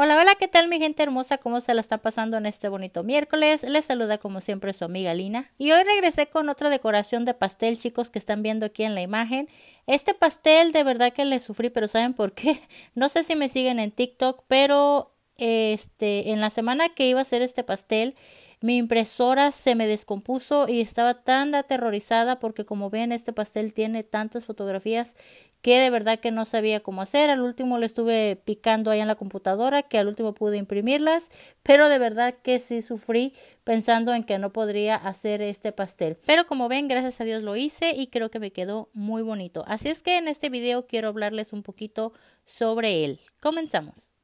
Hola, hola, ¿qué tal mi gente hermosa? ¿Cómo se la está pasando en este bonito miércoles? Les saluda como siempre su amiga Lina. Y hoy regresé con otra decoración de pastel, chicos, que están viendo aquí en la imagen. Este pastel de verdad que le sufrí, pero ¿saben por qué? No sé si me siguen en TikTok, pero este, en la semana que iba a hacer este pastel, mi impresora se me descompuso y estaba tan aterrorizada porque como ven este pastel tiene tantas fotografías que de verdad que no sabía cómo hacer. Al último le estuve picando ahí en la computadora que al último pude imprimirlas, pero de verdad que sí sufrí pensando en que no podría hacer este pastel. Pero como ven, gracias a Dios lo hice y creo que me quedó muy bonito. Así es que en este video quiero hablarles un poquito sobre él. Comenzamos.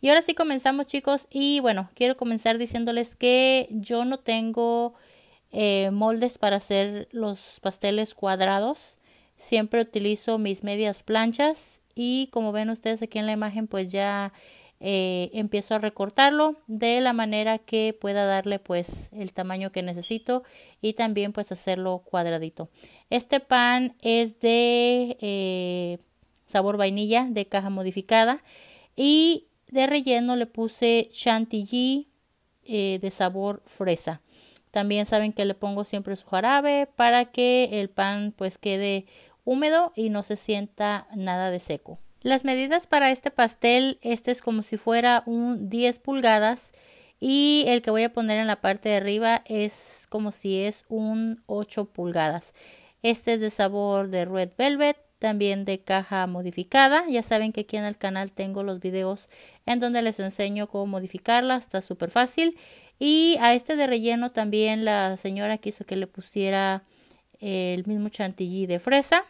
Y ahora sí comenzamos chicos y bueno, quiero comenzar diciéndoles que yo no tengo eh, moldes para hacer los pasteles cuadrados. Siempre utilizo mis medias planchas y como ven ustedes aquí en la imagen pues ya eh, empiezo a recortarlo de la manera que pueda darle pues el tamaño que necesito y también pues hacerlo cuadradito. Este pan es de eh, sabor vainilla de caja modificada y de relleno le puse chantilly eh, de sabor fresa. También saben que le pongo siempre su jarabe para que el pan pues quede húmedo y no se sienta nada de seco. Las medidas para este pastel, este es como si fuera un 10 pulgadas y el que voy a poner en la parte de arriba es como si es un 8 pulgadas. Este es de sabor de red velvet, también de caja modificada. Ya saben que aquí en el canal tengo los videos en donde les enseño cómo modificarla, está súper fácil. Y a este de relleno también la señora quiso que le pusiera el mismo chantilly de fresa.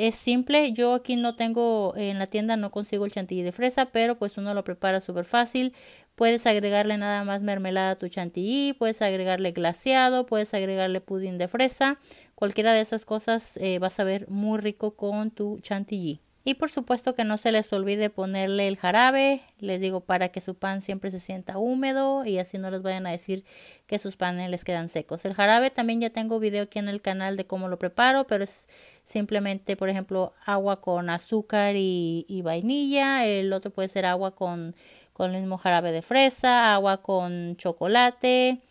Es simple, yo aquí no tengo, en la tienda no consigo el chantilly de fresa, pero pues uno lo prepara súper fácil. Puedes agregarle nada más mermelada a tu chantilly, puedes agregarle glaseado, puedes agregarle pudín de fresa. Cualquiera de esas cosas eh, vas a ver muy rico con tu chantilly. Y por supuesto que no se les olvide ponerle el jarabe, les digo, para que su pan siempre se sienta húmedo y así no les vayan a decir que sus panes les quedan secos. El jarabe también ya tengo video aquí en el canal de cómo lo preparo, pero es simplemente, por ejemplo, agua con azúcar y, vainilla, el otro puede ser agua con, con el mismo jarabe de fresa, agua con chocolate,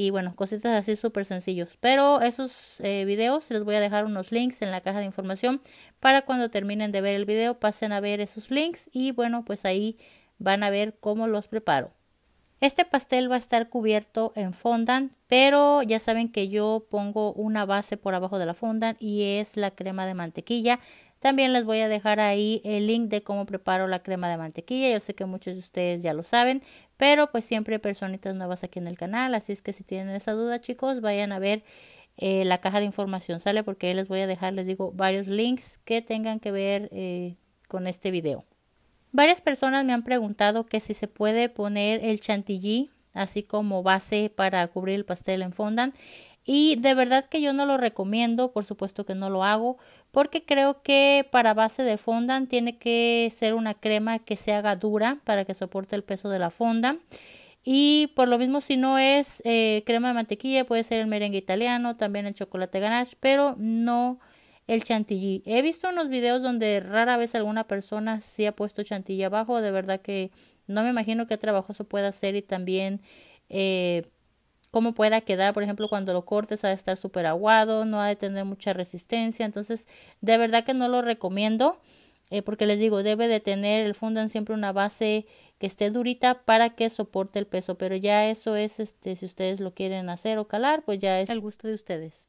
y bueno, cositas así súper sencillos. Pero esos eh, videos les voy a dejar unos links en la caja de información para cuando terminen de ver el video pasen a ver esos links y bueno, pues ahí van a ver cómo los preparo. Este pastel va a estar cubierto en fondant, pero ya saben que yo pongo una base por abajo de la fondant y es la crema de mantequilla. También les voy a dejar ahí el link de cómo preparo la crema de mantequilla. Yo sé que muchos de ustedes ya lo saben, pero pues siempre hay personitas nuevas aquí en el canal. Así es que si tienen esa duda, chicos, vayan a ver eh, la caja de información, ¿sale? Porque ahí les voy a dejar, les digo, varios links que tengan que ver eh, con este video. Varias personas me han preguntado que si se puede poner el chantilly así como base para cubrir el pastel en fondant. Y de verdad que yo no lo recomiendo, por supuesto que no lo hago, porque creo que para base de fondant tiene que ser una crema que se haga dura para que soporte el peso de la fonda. Y por lo mismo, si no es eh, crema de mantequilla, puede ser el merengue italiano, también el chocolate ganache, pero no el chantilly. He visto unos videos donde rara vez alguna persona sí ha puesto chantilly abajo, de verdad que no me imagino qué trabajo se puede hacer y también eh, cómo pueda quedar, por ejemplo, cuando lo cortes ha de estar súper aguado, no ha de tener mucha resistencia, entonces de verdad que no lo recomiendo, eh, porque les digo, debe de tener el fundan siempre una base que esté durita para que soporte el peso, pero ya eso es, este, si ustedes lo quieren hacer o calar, pues ya es el gusto de ustedes.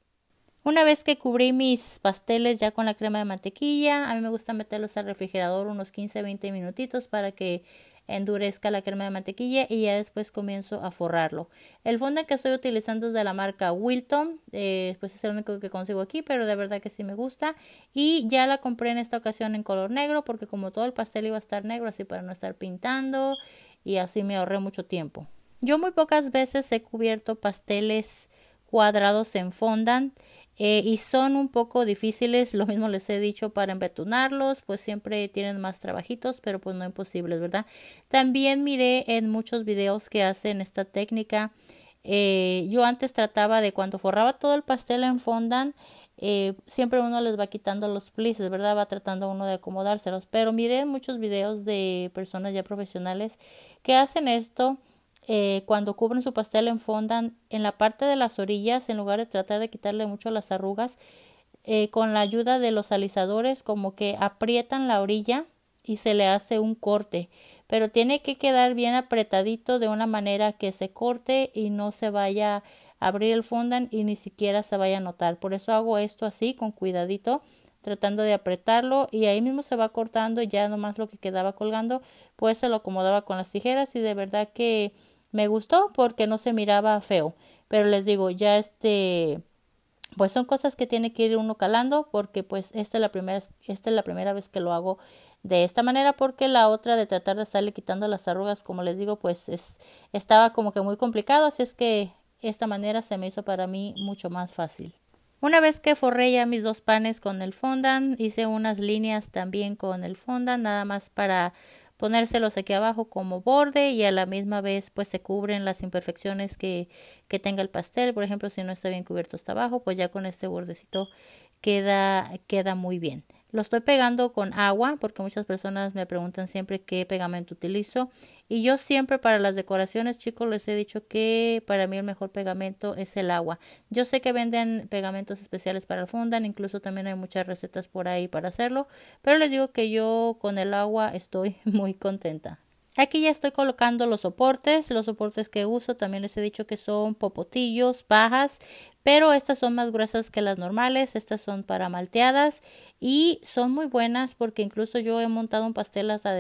Una vez que cubrí mis pasteles ya con la crema de mantequilla, a mí me gusta meterlos al refrigerador unos 15-20 minutitos para que endurezca la crema de mantequilla y ya después comienzo a forrarlo. El fondant que estoy utilizando es de la marca Wilton, eh, pues es el único que consigo aquí, pero de verdad que sí me gusta. Y ya la compré en esta ocasión en color negro porque como todo el pastel iba a estar negro, así para no estar pintando y así me ahorré mucho tiempo. Yo muy pocas veces he cubierto pasteles cuadrados en fondant. Eh, y son un poco difíciles, lo mismo les he dicho para embetunarlos, pues siempre tienen más trabajitos, pero pues no imposibles, ¿verdad? También miré en muchos videos que hacen esta técnica. Eh, yo antes trataba de cuando forraba todo el pastel en fondant, eh, siempre uno les va quitando los plices, ¿verdad? Va tratando uno de acomodárselos. Pero miré muchos videos de personas ya profesionales que hacen esto eh, cuando cubren su pastel en fondan en la parte de las orillas en lugar de tratar de quitarle mucho las arrugas eh, con la ayuda de los alisadores como que aprietan la orilla y se le hace un corte pero tiene que quedar bien apretadito de una manera que se corte y no se vaya a abrir el fondan y ni siquiera se vaya a notar por eso hago esto así con cuidadito tratando de apretarlo y ahí mismo se va cortando ya nomás lo que quedaba colgando pues se lo acomodaba con las tijeras y de verdad que me gustó porque no se miraba feo, pero les digo, ya este pues son cosas que tiene que ir uno calando porque pues esta es la primera esta es la primera vez que lo hago de esta manera porque la otra de tratar de salir quitando las arrugas como les digo pues es estaba como que muy complicado así es que esta manera se me hizo para mí mucho más fácil una vez que forré ya mis dos panes con el fondant hice unas líneas también con el fondant nada más para ponérselos aquí abajo como borde y a la misma vez pues se cubren las imperfecciones que, que tenga el pastel, por ejemplo si no está bien cubierto hasta abajo pues ya con este bordecito queda, queda muy bien. Lo estoy pegando con agua porque muchas personas me preguntan siempre qué pegamento utilizo. Y yo siempre para las decoraciones, chicos, les he dicho que para mí el mejor pegamento es el agua. Yo sé que venden pegamentos especiales para el fundan, incluso también hay muchas recetas por ahí para hacerlo, pero les digo que yo con el agua estoy muy contenta. Aquí ya estoy colocando los soportes, los soportes que uso también les he dicho que son popotillos, pajas, pero estas son más gruesas que las normales, estas son para malteadas y son muy buenas porque incluso yo he montado un pastel hasta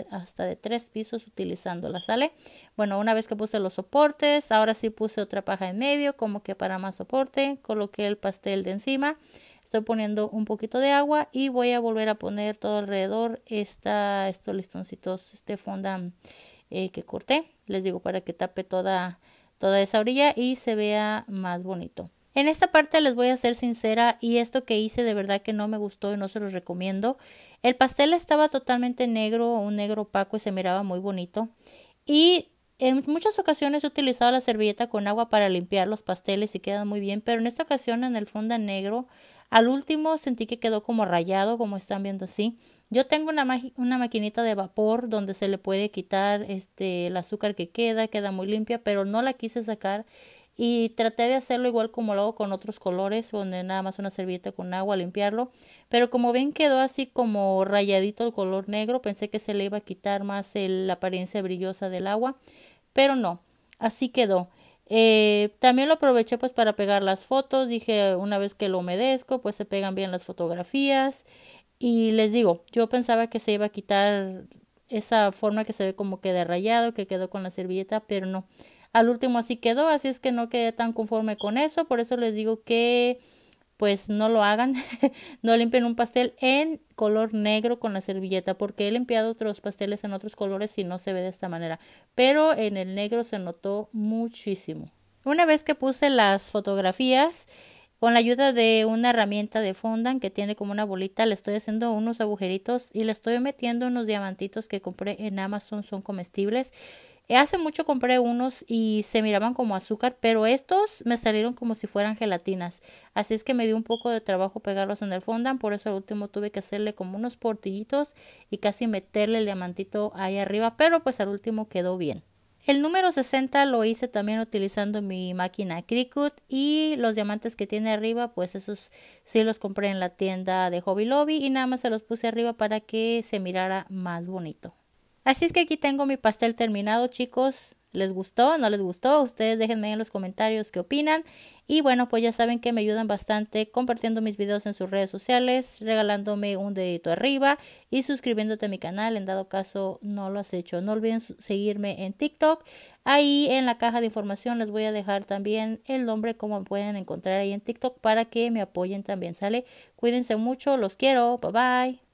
de, tres pisos utilizándolas, ¿sale? Bueno, una vez que puse los soportes, ahora sí puse otra paja en medio como que para más soporte, coloqué el pastel de encima estoy poniendo un poquito de agua y voy a volver a poner todo alrededor esta, estos listoncitos, este fondant eh, que corté. Les digo para que tape toda, toda esa orilla y se vea más bonito. En esta parte les voy a ser sincera y esto que hice de verdad que no me gustó y no se los recomiendo. El pastel estaba totalmente negro, un negro opaco y se miraba muy bonito. Y en muchas ocasiones he utilizado la servilleta con agua para limpiar los pasteles y quedan muy bien, pero en esta ocasión en el fondo negro al último sentí que quedó como rayado, como están viendo así. Yo tengo una, maquinita de vapor donde se le puede quitar este, el azúcar que queda, queda muy limpia, pero no la quise sacar y traté de hacerlo igual como lo hago con otros colores, donde nada más una servilleta con agua, limpiarlo, pero como ven quedó así como rayadito el color negro, pensé que se le iba a quitar más la apariencia brillosa del agua, pero no, así quedó. Eh, también lo aproveché pues para pegar las fotos. Dije una vez que lo humedezco pues se pegan bien las fotografías. Y les digo, yo pensaba que se iba a quitar esa forma que se ve como que rayado que quedó con la servilleta, pero no. Al último así quedó, así es que no quedé tan conforme con eso. Por eso les digo que pues no lo hagan, no limpien un pastel en color negro con la servilleta, porque he limpiado otros pasteles en otros colores y no se ve de esta manera, pero en el negro se notó muchísimo. Una vez que puse las fotografías, con la ayuda de una herramienta de fondant que tiene como una bolita, le estoy haciendo unos agujeritos y le estoy metiendo unos diamantitos que compré en Amazon, son comestibles. Eh, hace mucho compré unos y se miraban como azúcar, pero estos me salieron como si fueran gelatinas. Así es que me dio un poco de trabajo pegarlos en el fondant, por eso al último tuve que hacerle como unos portillitos y casi meterle el diamantito ahí arriba, pero pues al último quedó bien. El número 60 lo hice también utilizando mi máquina Cricut y los diamantes que tiene arriba, pues esos sí los compré en la tienda de Hobby Lobby y nada más se los puse arriba para que se mirara más bonito. Así es que aquí tengo mi pastel terminado, chicos. ¿Les gustó? ¿No les gustó? Ustedes déjenme en los comentarios qué opinan. Y bueno, pues ya saben que me ayudan bastante compartiendo mis videos en sus redes sociales, regalándome un dedito arriba y suscribiéndote a mi canal en dado caso no lo has hecho. No olviden seguirme en TikTok. Ahí en la caja de información les voy a dejar también el nombre como pueden encontrar ahí en TikTok para que me apoyen también, ¿sale? Cuídense mucho, los quiero, bye bye.